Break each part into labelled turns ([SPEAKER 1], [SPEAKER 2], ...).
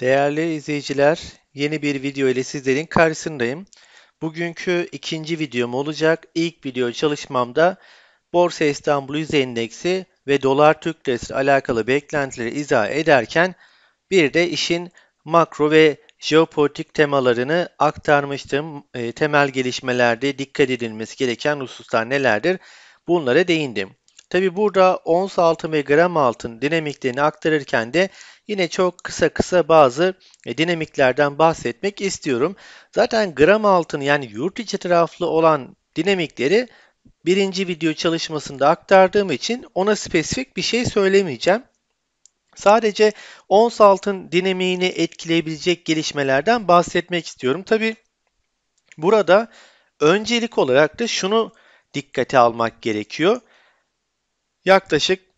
[SPEAKER 1] Değerli izleyiciler, yeni bir video ile sizlerin karşısındayım. Bugünkü ikinci videom olacak. İlk video çalışmamda Borsa İstanbul Yüz Endeksi ve Dolar Türk Lirası alakalı beklentileri izah ederken bir de işin makro ve jeopolitik temalarını aktarmıştım. E, temel gelişmelerde dikkat edilmesi gereken hususlar nelerdir? Bunlara değindim. Tabi burada ons altın ve gram altın dinamiklerini aktarırken de yine çok kısa kısa bazı e, dinamiklerden bahsetmek istiyorum. Zaten gram altın yani yurt içi taraflı olan dinamikleri birinci video çalışmasında aktardığım için ona spesifik bir şey söylemeyeceğim. Sadece ons altın dinamiğini etkileyebilecek gelişmelerden bahsetmek istiyorum. Tabi burada öncelik olarak da şunu dikkate almak gerekiyor. Yaklaşık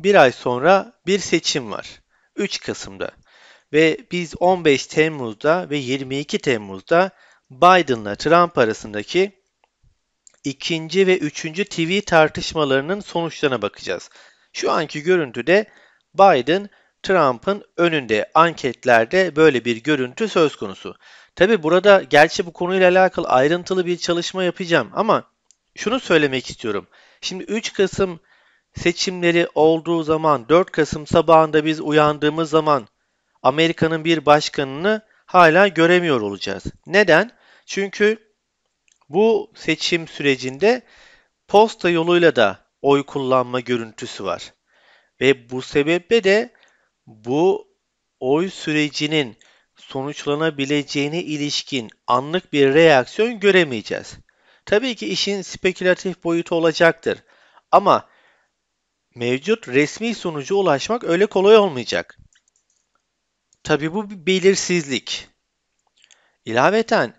[SPEAKER 1] bir ay sonra bir seçim var. 3 Kasım'da. Ve biz 15 Temmuz'da ve 22 Temmuz'da Biden'la Trump arasındaki ikinci ve üçüncü TV tartışmalarının sonuçlarına bakacağız. Şu anki görüntüde Biden Trump'ın önünde anketlerde böyle bir görüntü söz konusu. Tabi burada gerçi bu konuyla alakalı ayrıntılı bir çalışma yapacağım ama şunu söylemek istiyorum. Şimdi 3 Kasım seçimleri olduğu zaman 4 Kasım sabahında biz uyandığımız zaman Amerika'nın bir başkanını hala göremiyor olacağız. Neden? Çünkü bu seçim sürecinde posta yoluyla da oy kullanma görüntüsü var. Ve bu sebeple de bu oy sürecinin sonuçlanabileceğine ilişkin anlık bir reaksiyon göremeyeceğiz. Tabii ki işin spekülatif boyutu olacaktır. Ama mevcut resmi sonuca ulaşmak öyle kolay olmayacak. Tabi bu bir belirsizlik. İlaveten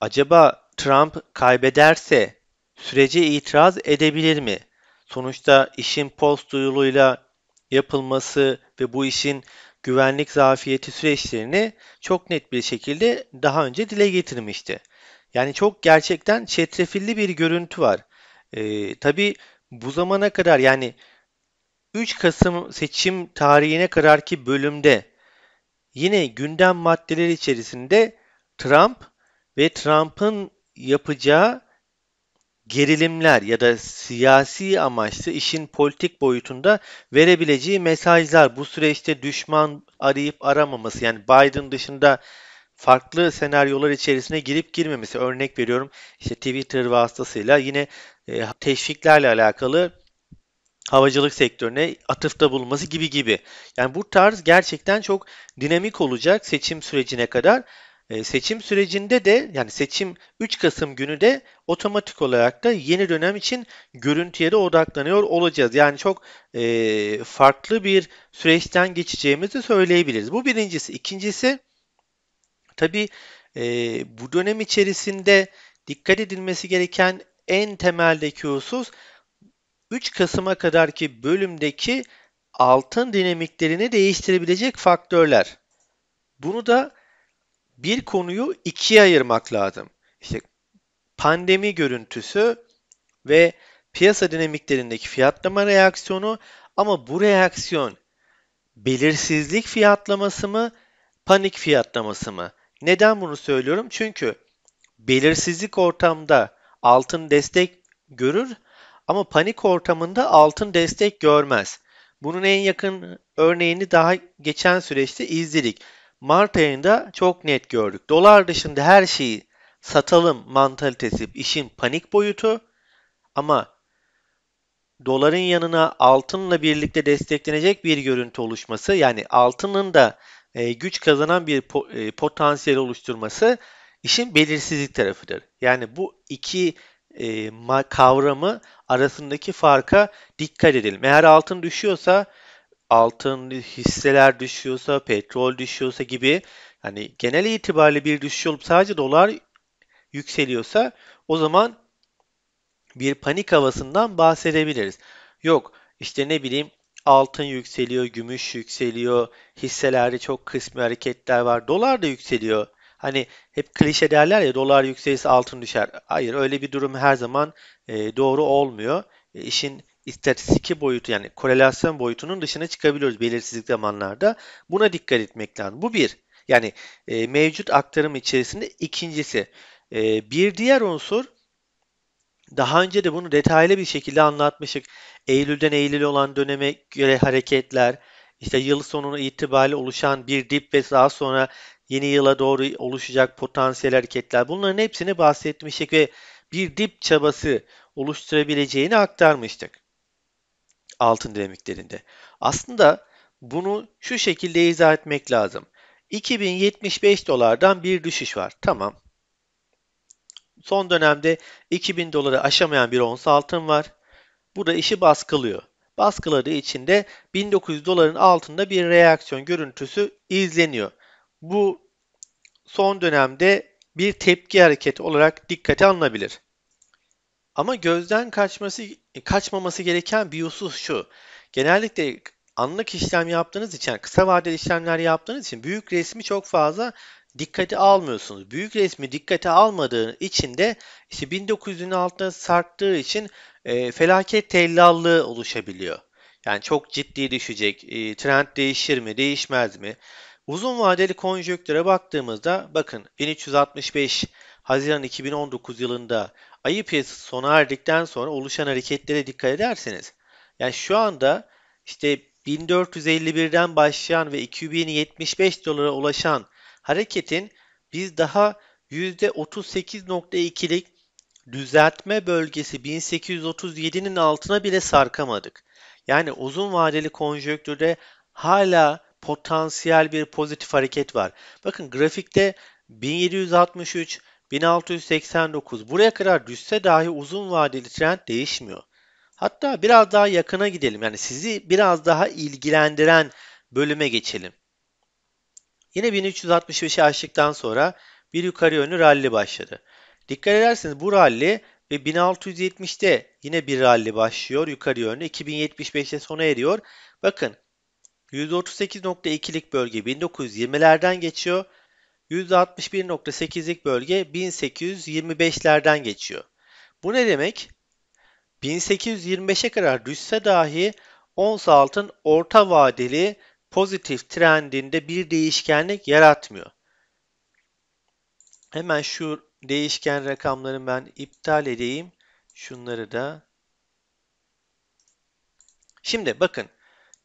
[SPEAKER 1] acaba Trump kaybederse sürece itiraz edebilir mi? Sonuçta işin post duyuluyla yapılması ve bu işin güvenlik zafiyeti süreçlerini çok net bir şekilde daha önce dile getirmişti. Yani çok gerçekten çetrefilli bir görüntü var. Ee, tabii bu zamana kadar yani 3 Kasım seçim tarihine kadar ki bölümde yine gündem maddeleri içerisinde Trump ve Trump'ın yapacağı gerilimler ya da siyasi amaçlı işin politik boyutunda verebileceği mesajlar bu süreçte düşman arayıp aramaması yani Biden dışında farklı senaryolar içerisine girip girmemesi örnek veriyorum işte Twitter vasıtasıyla yine e, teşviklerle alakalı havacılık sektörüne atıfta bulunması gibi gibi. Yani bu tarz gerçekten çok dinamik olacak seçim sürecine kadar. E, seçim sürecinde de yani seçim 3 Kasım günü de otomatik olarak da yeni dönem için görüntüye de odaklanıyor olacağız. Yani çok e, farklı bir süreçten geçeceğimizi söyleyebiliriz. Bu birincisi. İkincisi tabi e, bu dönem içerisinde dikkat edilmesi gereken en temeldeki husus 3 Kasım'a kadarki bölümdeki altın dinamiklerini değiştirebilecek faktörler. Bunu da bir konuyu ikiye ayırmak lazım. İşte pandemi görüntüsü ve piyasa dinamiklerindeki fiyatlama reaksiyonu ama bu reaksiyon belirsizlik fiyatlaması mı, panik fiyatlaması mı? Neden bunu söylüyorum? Çünkü belirsizlik ortamda altın destek görür ama panik ortamında altın destek görmez. Bunun en yakın örneğini daha geçen süreçte izledik. Mart ayında çok net gördük. Dolar dışında her şeyi satalım mantalitesi işin panik boyutu ama doların yanına altınla birlikte desteklenecek bir görüntü oluşması yani altının da e, güç kazanan bir po, e, potansiyel oluşturması işin belirsizlik tarafıdır. Yani bu iki e, kavramı arasındaki farka dikkat edelim. Eğer altın düşüyorsa altın hisseler düşüyorsa, petrol düşüyorsa gibi hani genel itibariyle bir düşüş olup sadece dolar yükseliyorsa o zaman bir panik havasından bahsedebiliriz. Yok işte ne bileyim altın yükseliyor, gümüş yükseliyor, hisselerde çok kısmi hareketler var, dolar da yükseliyor Hani hep klişe derler ya dolar yükselirse altın düşer. Hayır öyle bir durum her zaman e, doğru olmuyor. E, işin istatistiki boyutu yani korelasyon boyutunun dışına çıkabiliyoruz belirsizlik zamanlarda. Buna dikkat etmek lazım. Bu bir. Yani e, mevcut aktarım içerisinde ikincisi. E, bir diğer unsur daha önce de bunu detaylı bir şekilde anlatmıştık. Eylül'den Eylül'e olan döneme göre hareketler, işte yıl sonunu itibariyle oluşan bir dip ve daha sonra yeni yıla doğru oluşacak potansiyel hareketler bunların hepsini bahsetmiştik ve bir dip çabası oluşturabileceğini aktarmıştık. Altın dinamiklerinde. Aslında bunu şu şekilde izah etmek lazım. 2075 dolardan bir düşüş var. Tamam. Son dönemde 2000 doları aşamayan bir ons altın var. Bu da işi baskılıyor. Baskıladığı için de 1900 doların altında bir reaksiyon görüntüsü izleniyor bu son dönemde bir tepki hareketi olarak dikkate alınabilir. Ama gözden kaçması kaçmaması gereken bir husus şu. Genellikle anlık işlem yaptığınız için, kısa vadeli işlemler yaptığınız için büyük resmi çok fazla dikkate almıyorsunuz. Büyük resmi dikkate almadığın için de işte 1900'ün altına sarktığı için e, felaket tellallığı oluşabiliyor. Yani çok ciddi düşecek, e, trend değişir mi, değişmez mi? Uzun vadeli konjöktüre baktığımızda bakın 1365 Haziran 2019 yılında ayı piyasası sona erdikten sonra oluşan hareketlere dikkat ederseniz yani şu anda işte 1451'den başlayan ve 2075 dolara ulaşan hareketin biz daha %38.2'lik düzeltme bölgesi 1837'nin altına bile sarkamadık. Yani uzun vadeli konjöktürde hala potansiyel bir pozitif hareket var. Bakın grafikte 1763, 1689 buraya kadar düşse dahi uzun vadeli trend değişmiyor. Hatta biraz daha yakına gidelim. Yani sizi biraz daha ilgilendiren bölüme geçelim. Yine 1365'i açtıktan sonra bir yukarı yönlü ralli başladı. Dikkat ederseniz bu ralli ve 1670'te yine bir ralli başlıyor yukarı yönlü. 2075'te sona eriyor. Bakın %38.2'lik bölge 1920'lerden geçiyor. %61.8'lik bölge 1825'lerden geçiyor. Bu ne demek? 1825'e kadar düşse dahi ons altın orta vadeli pozitif trendinde bir değişkenlik yaratmıyor. Hemen şu değişken rakamları ben iptal edeyim. Şunları da. Şimdi bakın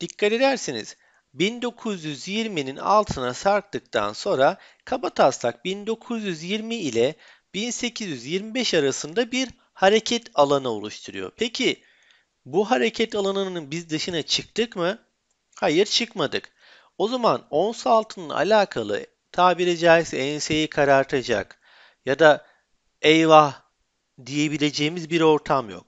[SPEAKER 1] Dikkat ederseniz 1920'nin altına sarktıktan sonra kabataslak 1920 ile 1825 arasında bir hareket alanı oluşturuyor. Peki bu hareket alanının biz dışına çıktık mı? Hayır çıkmadık. O zaman ons altının alakalı tabiri caizse enseyi karartacak ya da eyvah diyebileceğimiz bir ortam yok.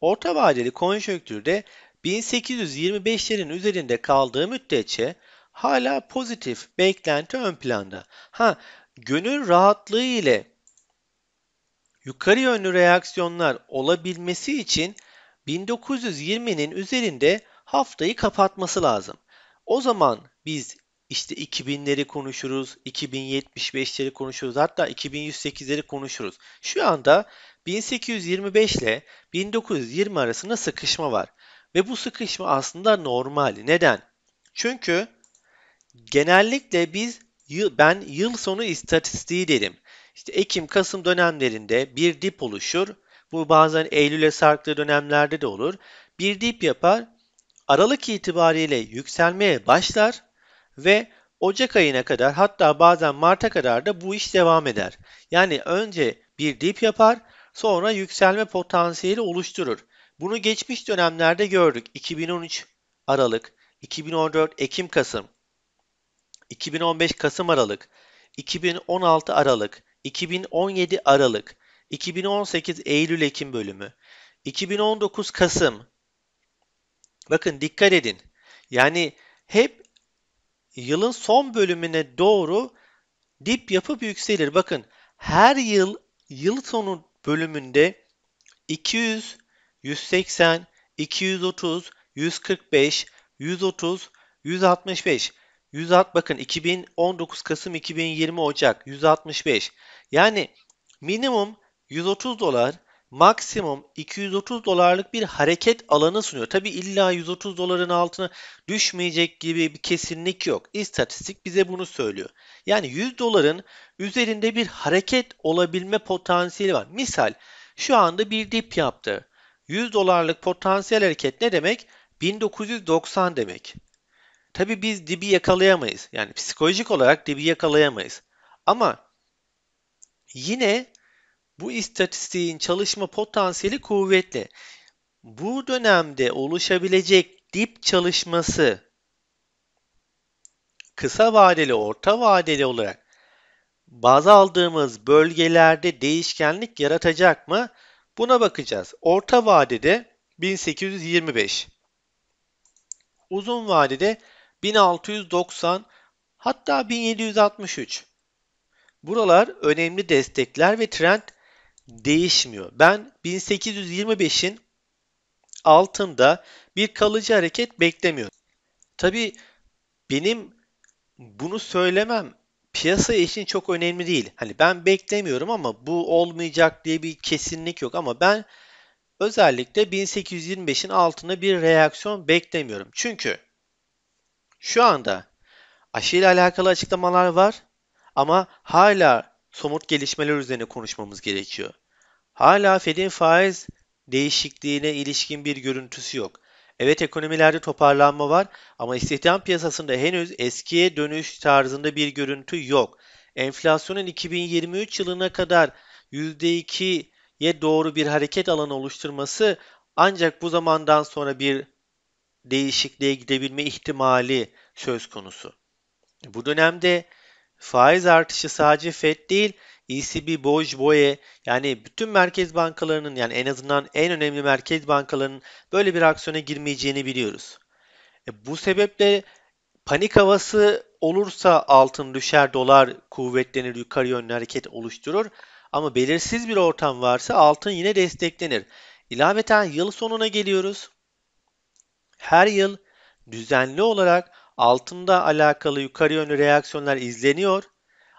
[SPEAKER 1] Orta vadeli konjonktürde 1825'lerin üzerinde kaldığı müddetçe hala pozitif beklenti ön planda. Ha, gönül rahatlığı ile yukarı yönlü reaksiyonlar olabilmesi için 1920'nin üzerinde haftayı kapatması lazım. O zaman biz işte 2000'leri konuşuruz, 2075'leri konuşuruz, hatta 2108'leri konuşuruz. Şu anda 1825 ile 1920 arasında sıkışma var. Ve bu sıkışma aslında normal. Neden? Çünkü genellikle biz ben yıl sonu istatistiği derim. İşte Ekim, Kasım dönemlerinde bir dip oluşur. Bu bazen Eylül'e sarktığı dönemlerde de olur. Bir dip yapar. Aralık itibariyle yükselmeye başlar ve Ocak ayına kadar hatta bazen Mart'a kadar da bu iş devam eder. Yani önce bir dip yapar sonra yükselme potansiyeli oluşturur. Bunu geçmiş dönemlerde gördük. 2013 Aralık, 2014 Ekim Kasım, 2015 Kasım Aralık, 2016 Aralık, 2017 Aralık, 2018 Eylül Ekim bölümü, 2019 Kasım. Bakın dikkat edin. Yani hep yılın son bölümüne doğru dip yapıp yükselir. Bakın her yıl yıl sonu bölümünde 200 180, 230, 145, 130, 165. 160 bakın 2019 Kasım 2020 Ocak 165. Yani minimum 130 dolar maksimum 230 dolarlık bir hareket alanı sunuyor. Tabi illa 130 doların altına düşmeyecek gibi bir kesinlik yok. İstatistik bize bunu söylüyor. Yani 100 doların üzerinde bir hareket olabilme potansiyeli var. Misal şu anda bir dip yaptı. 100 dolarlık potansiyel hareket ne demek? 1990 demek. Tabii biz dibi yakalayamayız. Yani psikolojik olarak dibi yakalayamayız. Ama yine bu istatistiğin çalışma potansiyeli kuvvetli. Bu dönemde oluşabilecek dip çalışması kısa vadeli, orta vadeli olarak baz aldığımız bölgelerde değişkenlik yaratacak mı? Buna bakacağız. Orta vadede 1825. Uzun vadede 1690 hatta 1763. Buralar önemli destekler ve trend değişmiyor. Ben 1825'in altında bir kalıcı hareket beklemiyorum. Tabi benim bunu söylemem piyasa için çok önemli değil. Hani ben beklemiyorum ama bu olmayacak diye bir kesinlik yok ama ben özellikle 1825'in altına bir reaksiyon beklemiyorum. Çünkü şu anda aşıyla alakalı açıklamalar var ama hala somut gelişmeler üzerine konuşmamız gerekiyor. Hala Fed'in faiz değişikliğine ilişkin bir görüntüsü yok. Evet ekonomilerde toparlanma var ama istihdam piyasasında henüz eskiye dönüş tarzında bir görüntü yok. Enflasyonun 2023 yılına kadar %2'ye doğru bir hareket alanı oluşturması ancak bu zamandan sonra bir değişikliğe gidebilme ihtimali söz konusu. Bu dönemde faiz artışı sadece FED değil, ECB, BOJ, Boye yani bütün merkez bankalarının yani en azından en önemli merkez bankalarının böyle bir aksiyona girmeyeceğini biliyoruz. E, bu sebeple panik havası olursa altın düşer, dolar kuvvetlenir, yukarı yönlü hareket oluşturur. Ama belirsiz bir ortam varsa altın yine desteklenir. İlaveten yıl sonuna geliyoruz. Her yıl düzenli olarak altında alakalı yukarı yönlü reaksiyonlar izleniyor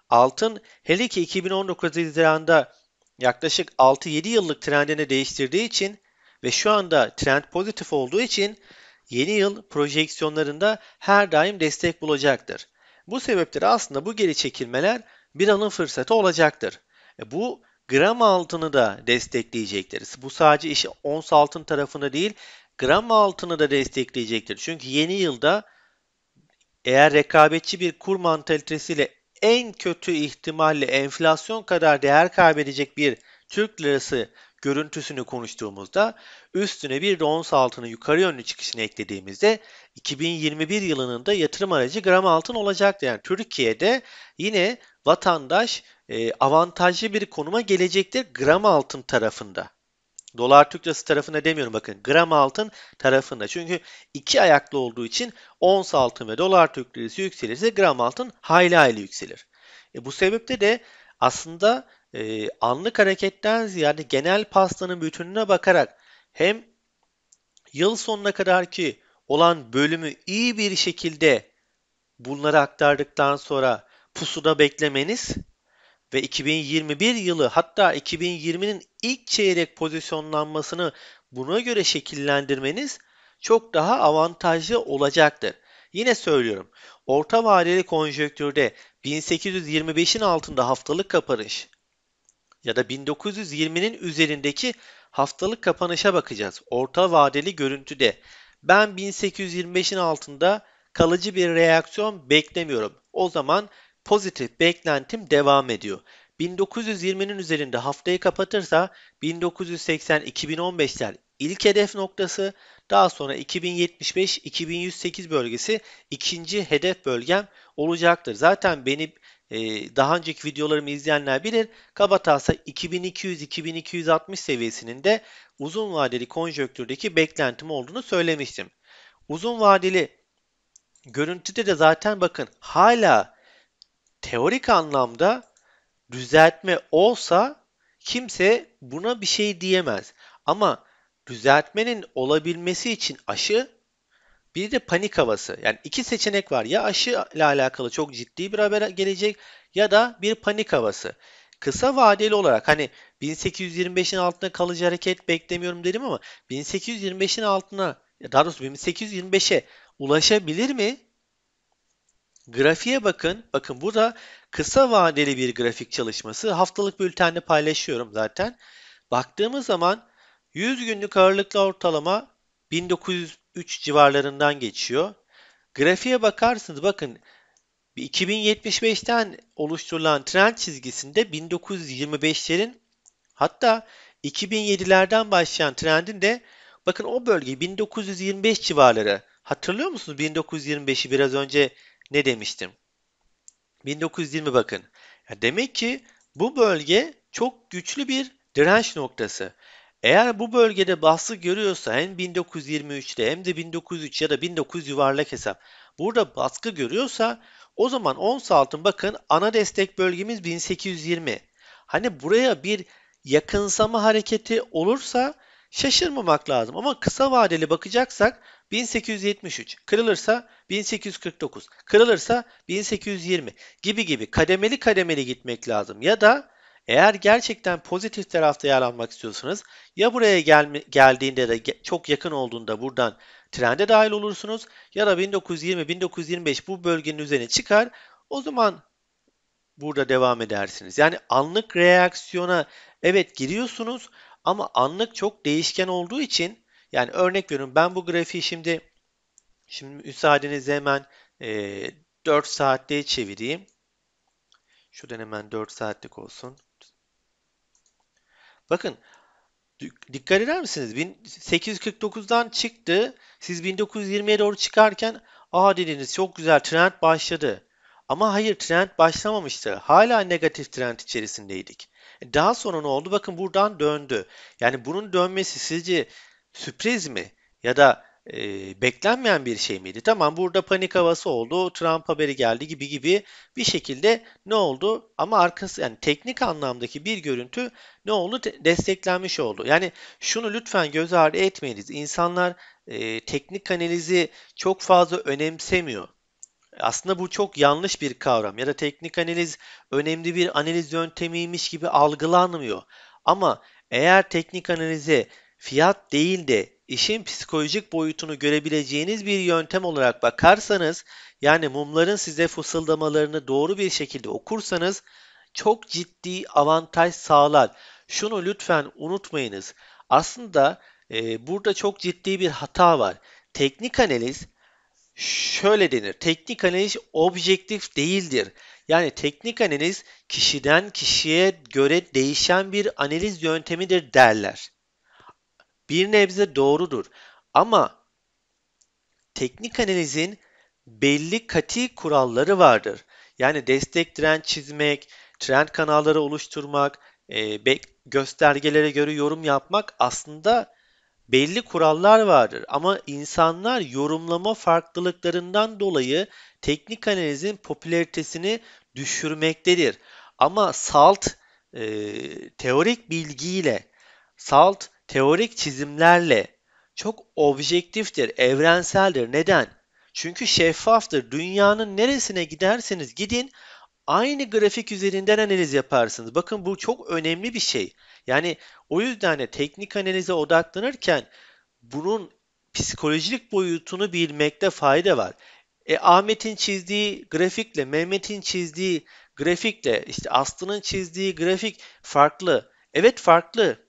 [SPEAKER 1] Altın hele ki 2019 Haziran'da yaklaşık 6-7 yıllık trendini değiştirdiği için ve şu anda trend pozitif olduğu için yeni yıl projeksiyonlarında her daim destek bulacaktır. Bu sebepleri aslında bu geri çekilmeler bir alım fırsatı olacaktır. E, bu gram altını da destekleyecektir. Bu sadece işi ons altın tarafını değil gram altını da destekleyecektir. Çünkü yeni yılda eğer rekabetçi bir kur mantalitesiyle en kötü ihtimalle enflasyon kadar değer kaybedecek bir Türk lirası görüntüsünü konuştuğumuzda üstüne bir de ons altını yukarı yönlü çıkışını eklediğimizde 2021 yılının da yatırım aracı gram altın olacak Yani Türkiye'de yine vatandaş e, avantajlı bir konuma gelecektir gram altın tarafında. Dolar Türkçesi tarafına demiyorum bakın gram altın tarafında. Çünkü iki ayaklı olduğu için ons altın ve dolar Türkçesi Lirası yükselirse gram altın hayli hayli yükselir. E bu sebeple de aslında e, anlık hareketten ziyade genel pastanın bütününe bakarak hem yıl sonuna kadar ki olan bölümü iyi bir şekilde bunları aktardıktan sonra pusuda beklemeniz ve 2021 yılı hatta 2020'nin ilk çeyrek pozisyonlanmasını buna göre şekillendirmeniz çok daha avantajlı olacaktır. Yine söylüyorum. Orta vadeli konjöktürde 1825'in altında haftalık kapanış ya da 1920'nin üzerindeki haftalık kapanışa bakacağız. Orta vadeli görüntüde ben 1825'in altında kalıcı bir reaksiyon beklemiyorum. O zaman pozitif beklentim devam ediyor. 1920'nin üzerinde haftayı kapatırsa 1980-2015'ler ilk hedef noktası, daha sonra 2075-2108 bölgesi ikinci hedef bölgem olacaktır. Zaten beni e, daha önceki videolarımı izleyenler bilir. Kabatasa 2200-2260 seviyesinin de uzun vadeli konjöktürdeki beklentim olduğunu söylemiştim. Uzun vadeli görüntüde de zaten bakın hala teorik anlamda düzeltme olsa kimse buna bir şey diyemez. Ama düzeltmenin olabilmesi için aşı bir de panik havası. Yani iki seçenek var. Ya aşı ile alakalı çok ciddi bir haber gelecek ya da bir panik havası. Kısa vadeli olarak hani 1825'in altına kalıcı hareket beklemiyorum dedim ama 1825'in altına daha doğrusu 1825'e ulaşabilir mi? Grafiğe bakın. Bakın burada kısa vadeli bir grafik çalışması. Haftalık bültenle paylaşıyorum zaten. Baktığımız zaman 100 günlük ağırlıklı ortalama 1903 civarlarından geçiyor. Grafiğe bakarsınız bakın 2075'ten oluşturulan trend çizgisinde 1925'lerin hatta 2007'lerden başlayan trendin de bakın o bölge 1925 civarları. Hatırlıyor musunuz 1925'i biraz önce ne demiştim? 1920 bakın. Ya demek ki bu bölge çok güçlü bir direnç noktası. Eğer bu bölgede baskı görüyorsa hem 1923'te hem de 1903 ya da 1900 yuvarlak hesap burada baskı görüyorsa o zaman ons altın bakın ana destek bölgemiz 1820. Hani buraya bir yakınsama hareketi olursa şaşırmamak lazım. Ama kısa vadeli bakacaksak 1873, kırılırsa 1849, kırılırsa 1820 gibi gibi kademeli kademeli gitmek lazım. Ya da eğer gerçekten pozitif tarafta yer almak istiyorsanız ya buraya gelme, geldiğinde de çok yakın olduğunda buradan trende dahil olursunuz ya da 1920-1925 bu bölgenin üzerine çıkar o zaman burada devam edersiniz. Yani anlık reaksiyona evet giriyorsunuz ama anlık çok değişken olduğu için yani örnek veriyorum ben bu grafiği şimdi şimdi müsaadenizle hemen e, 4 saatliğe çevireyim. Şuradan hemen 4 saatlik olsun. Bakın dikkat eder misiniz? 1849'dan çıktı. Siz 1920'ye doğru çıkarken aa dediniz çok güzel trend başladı. Ama hayır trend başlamamıştı. Hala negatif trend içerisindeydik. E, daha sonra ne oldu? Bakın buradan döndü. Yani bunun dönmesi sizce sürpriz mi? Ya da e, beklenmeyen bir şey miydi? Tamam burada panik havası oldu, Trump haberi geldi gibi gibi bir şekilde ne oldu? Ama arkası yani teknik anlamdaki bir görüntü ne oldu? Desteklenmiş oldu. Yani şunu lütfen göz ardı etmeyiniz. İnsanlar e, teknik analizi çok fazla önemsemiyor. Aslında bu çok yanlış bir kavram ya da teknik analiz önemli bir analiz yöntemiymiş gibi algılanmıyor. Ama eğer teknik analize fiyat değil de işin psikolojik boyutunu görebileceğiniz bir yöntem olarak bakarsanız yani mumların size fısıldamalarını doğru bir şekilde okursanız çok ciddi avantaj sağlar. Şunu lütfen unutmayınız. Aslında e, burada çok ciddi bir hata var. Teknik analiz şöyle denir. Teknik analiz objektif değildir. Yani teknik analiz kişiden kişiye göre değişen bir analiz yöntemidir derler bir nebze doğrudur. Ama teknik analizin belli kati kuralları vardır. Yani destek trend çizmek, trend kanalları oluşturmak, e, göstergelere göre yorum yapmak aslında belli kurallar vardır. Ama insanlar yorumlama farklılıklarından dolayı teknik analizin popülaritesini düşürmektedir. Ama salt e, teorik bilgiyle, salt teorik çizimlerle çok objektiftir, evrenseldir. Neden? Çünkü şeffaftır. Dünyanın neresine giderseniz gidin aynı grafik üzerinden analiz yaparsınız. Bakın bu çok önemli bir şey. Yani o yüzden de teknik analize odaklanırken bunun psikolojik boyutunu bilmekte fayda var. E, Ahmet'in çizdiği grafikle Mehmet'in çizdiği grafikle işte Aslı'nın çizdiği grafik farklı. Evet farklı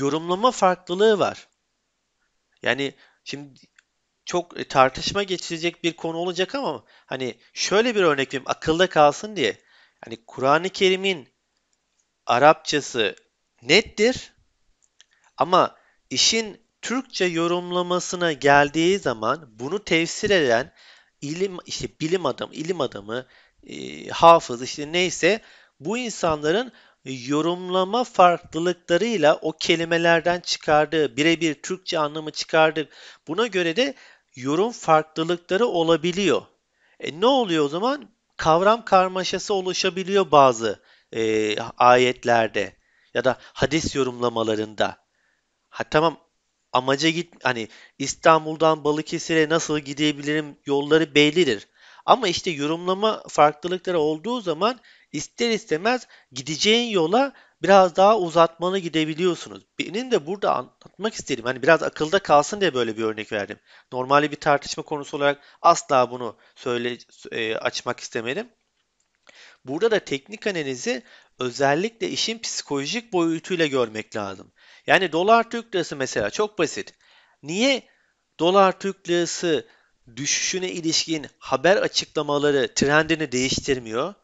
[SPEAKER 1] yorumlama farklılığı var. Yani şimdi çok e, tartışma geçirecek bir konu olacak ama hani şöyle bir örnek vereyim akılda kalsın diye. Hani Kur'an-ı Kerim'in Arapçası nettir ama işin Türkçe yorumlamasına geldiği zaman bunu tefsir eden ilim işte bilim adamı, ilim adamı, e, hafız işte neyse bu insanların yorumlama farklılıklarıyla o kelimelerden çıkardığı, birebir Türkçe anlamı çıkardığı buna göre de yorum farklılıkları olabiliyor. E ne oluyor o zaman? Kavram karmaşası oluşabiliyor bazı e, ayetlerde ya da hadis yorumlamalarında. Ha tamam amaca git hani İstanbul'dan Balıkesir'e nasıl gidebilirim yolları bellidir. Ama işte yorumlama farklılıkları olduğu zaman ister istemez gideceğin yola biraz daha uzatmanı gidebiliyorsunuz. Benim de burada anlatmak istediğim hani biraz akılda kalsın diye böyle bir örnek verdim. Normalde bir tartışma konusu olarak asla bunu söyle e, açmak istemedim. Burada da teknik analizi özellikle işin psikolojik boyutuyla görmek lazım. Yani dolar Türk lirası mesela çok basit. Niye dolar Türk lirası düşüşüne ilişkin haber açıklamaları trendini değiştirmiyor?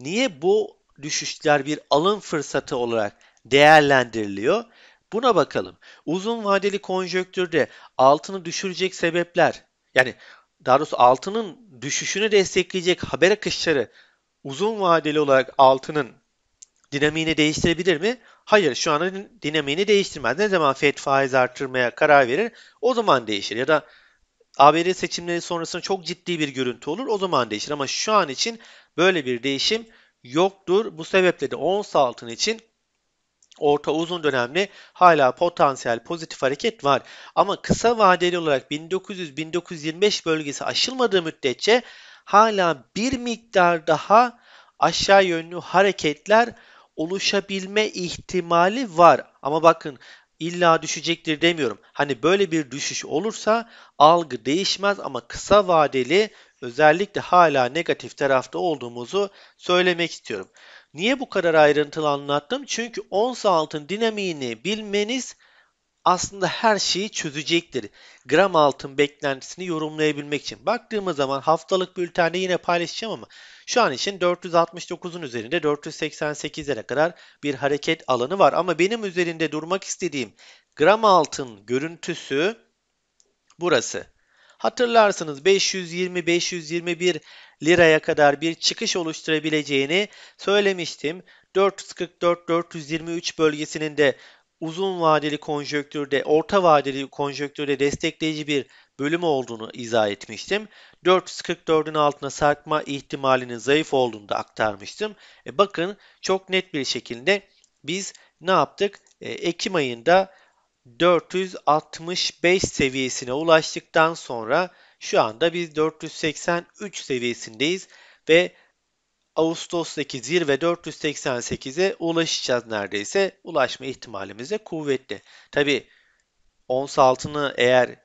[SPEAKER 1] Niye bu düşüşler bir alım fırsatı olarak değerlendiriliyor? Buna bakalım. Uzun vadeli konjöktürde altını düşürecek sebepler yani daha doğrusu altının düşüşünü destekleyecek haber akışları uzun vadeli olarak altının dinamiğini değiştirebilir mi? Hayır şu an dinamiğini değiştirmez. Ne zaman FED faiz artırmaya karar verir o zaman değişir. Ya da ABD seçimleri sonrasında çok ciddi bir görüntü olur o zaman değişir. Ama şu an için Böyle bir değişim yoktur. Bu sebeple de ons altın için orta uzun dönemli hala potansiyel pozitif hareket var. Ama kısa vadeli olarak 1900-1925 bölgesi aşılmadığı müddetçe hala bir miktar daha aşağı yönlü hareketler oluşabilme ihtimali var. Ama bakın illa düşecektir demiyorum. Hani böyle bir düşüş olursa algı değişmez ama kısa vadeli özellikle hala negatif tarafta olduğumuzu söylemek istiyorum. Niye bu kadar ayrıntılı anlattım? Çünkü ons altın dinamiğini bilmeniz aslında her şeyi çözecektir. Gram altın beklentisini yorumlayabilmek için. Baktığımız zaman haftalık bültende yine paylaşacağım ama şu an için 469'un üzerinde 488'lere kadar bir hareket alanı var. Ama benim üzerinde durmak istediğim gram altın görüntüsü burası. Hatırlarsınız 520-521 liraya kadar bir çıkış oluşturabileceğini söylemiştim. 444-423 bölgesinin de uzun vadeli konjöktürde, orta vadeli konjöktürde destekleyici bir bölüm olduğunu izah etmiştim. 444'ün altına sarkma ihtimalinin zayıf olduğunu da aktarmıştım. E bakın çok net bir şekilde biz ne yaptık? E, Ekim ayında 465 seviyesine ulaştıktan sonra şu anda biz 483 seviyesindeyiz ve Ağustos'taki zirve 488'e ulaşacağız neredeyse. Ulaşma ihtimalimiz de kuvvetli. Tabi ons altını eğer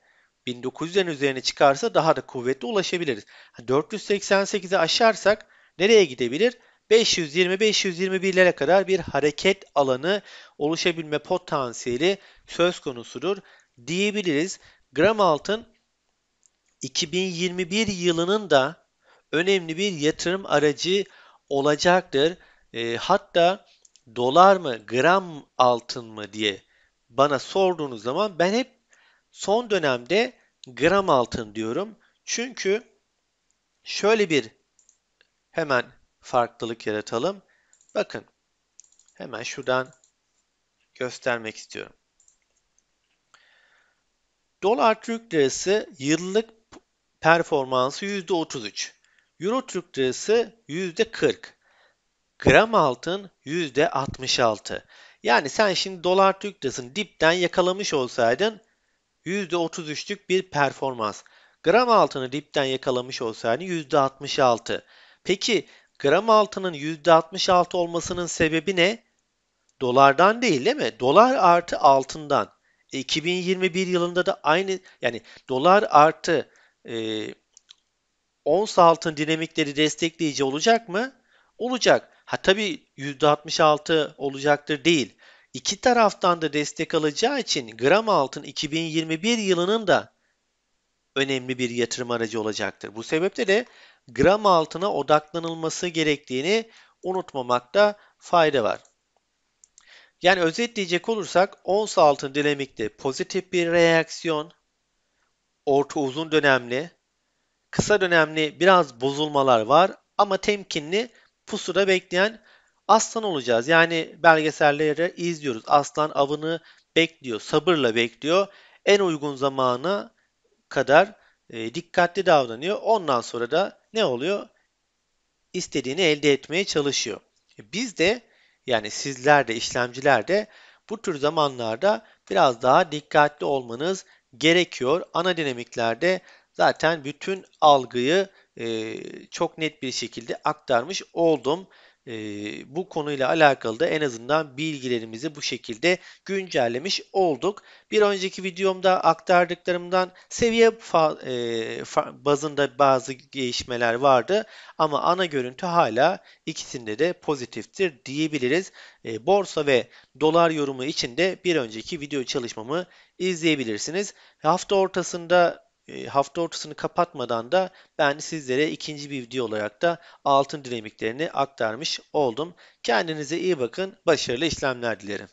[SPEAKER 1] 1900'den üzerine çıkarsa daha da kuvvetli ulaşabiliriz. 488'i aşarsak nereye gidebilir? 520-521'lere kadar bir hareket alanı oluşabilme potansiyeli söz konusudur diyebiliriz. Gram altın 2021 yılının da önemli bir yatırım aracı olacaktır. E, hatta dolar mı gram altın mı diye bana sorduğunuz zaman ben hep son dönemde gram altın diyorum. Çünkü şöyle bir hemen farklılık yaratalım. Bakın hemen şuradan göstermek istiyorum. Dolar Türk Lirası yıllık performansı %33. Euro Türk Lirası %40. Gram altın %66. Yani sen şimdi dolar Türk Lirası'nı dipten yakalamış olsaydın %33'lük bir performans. Gram altını dipten yakalamış olsaydın %66. Peki gram altının %66 olmasının sebebi ne? Dolardan değil değil mi? Dolar artı altından. 2021 yılında da aynı yani dolar artı e, ons altın dinamikleri destekleyici olacak mı? Olacak. Ha tabii %66 olacaktır değil. İki taraftan da destek alacağı için gram altın 2021 yılının da önemli bir yatırım aracı olacaktır. Bu sebeple de gram altına odaklanılması gerektiğini unutmamakta fayda var. Yani özetleyecek olursak ons altın dinamikte pozitif bir reaksiyon, orta uzun dönemli, kısa dönemli biraz bozulmalar var ama temkinli pusuda bekleyen aslan olacağız. Yani belgeselleri izliyoruz. Aslan avını bekliyor, sabırla bekliyor. En uygun zamanı kadar e, dikkatli davranıyor. Ondan sonra da ne oluyor? İstediğini elde etmeye çalışıyor. Biz de yani sizler de işlemciler de bu tür zamanlarda biraz daha dikkatli olmanız gerekiyor. Ana dinamiklerde zaten bütün algıyı çok net bir şekilde aktarmış oldum e, bu konuyla alakalı da en azından bilgilerimizi bu şekilde güncellemiş olduk. Bir önceki videomda aktardıklarımdan seviye fa, e, fa, bazında bazı gelişmeler vardı ama ana görüntü hala ikisinde de pozitiftir diyebiliriz. E, borsa ve dolar yorumu için de bir önceki video çalışmamı izleyebilirsiniz. Hafta ortasında e, hafta ortasını kapatmadan da ben sizlere ikinci bir video olarak da altın dinamiklerini aktarmış oldum. Kendinize iyi bakın. Başarılı işlemler dilerim.